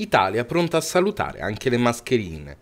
Italia pronta a salutare anche le mascherine.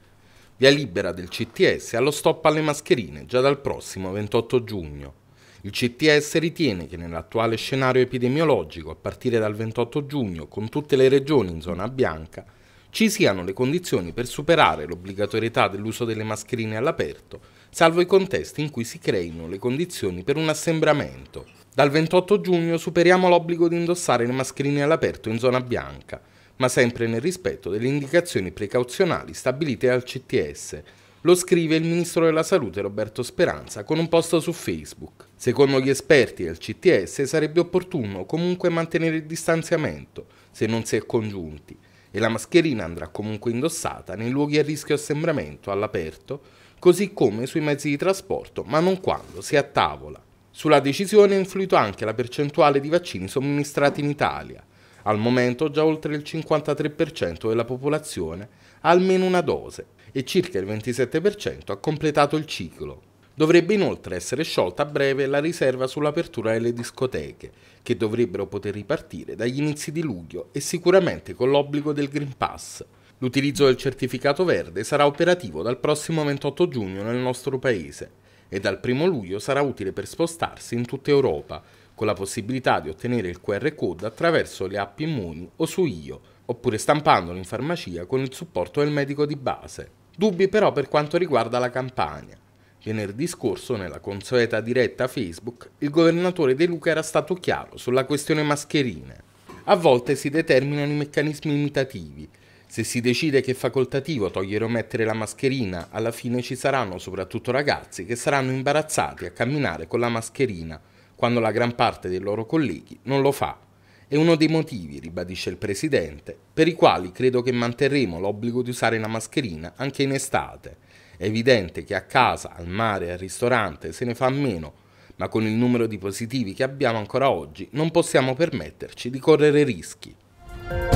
Via libera del CTS allo stop alle mascherine già dal prossimo 28 giugno. Il CTS ritiene che nell'attuale scenario epidemiologico, a partire dal 28 giugno, con tutte le regioni in zona bianca, ci siano le condizioni per superare l'obbligatorietà dell'uso delle mascherine all'aperto, salvo i contesti in cui si creino le condizioni per un assembramento. Dal 28 giugno superiamo l'obbligo di indossare le mascherine all'aperto in zona bianca ma sempre nel rispetto delle indicazioni precauzionali stabilite dal CTS. Lo scrive il Ministro della Salute Roberto Speranza con un post su Facebook. Secondo gli esperti del CTS sarebbe opportuno comunque mantenere il distanziamento, se non si è congiunti, e la mascherina andrà comunque indossata nei luoghi a rischio assembramento all'aperto, così come sui mezzi di trasporto, ma non quando si è a tavola. Sulla decisione ha influito anche la percentuale di vaccini somministrati in Italia, al momento già oltre il 53% della popolazione ha almeno una dose e circa il 27% ha completato il ciclo. Dovrebbe inoltre essere sciolta a breve la riserva sull'apertura delle discoteche, che dovrebbero poter ripartire dagli inizi di luglio e sicuramente con l'obbligo del Green Pass. L'utilizzo del certificato verde sarà operativo dal prossimo 28 giugno nel nostro paese e dal 1 luglio sarà utile per spostarsi in tutta Europa, con la possibilità di ottenere il QR code attraverso le app Immuni o su IO, oppure stampandolo in farmacia con il supporto del medico di base. Dubbi però per quanto riguarda la campagna. Venerdì scorso, nella consueta diretta Facebook, il governatore De Luca era stato chiaro sulla questione mascherine. A volte si determinano i meccanismi imitativi. Se si decide che è facoltativo togliere o mettere la mascherina, alla fine ci saranno soprattutto ragazzi che saranno imbarazzati a camminare con la mascherina, quando la gran parte dei loro colleghi non lo fa. È uno dei motivi, ribadisce il Presidente, per i quali credo che manterremo l'obbligo di usare la mascherina anche in estate. È evidente che a casa, al mare, al ristorante se ne fa meno, ma con il numero di positivi che abbiamo ancora oggi non possiamo permetterci di correre rischi.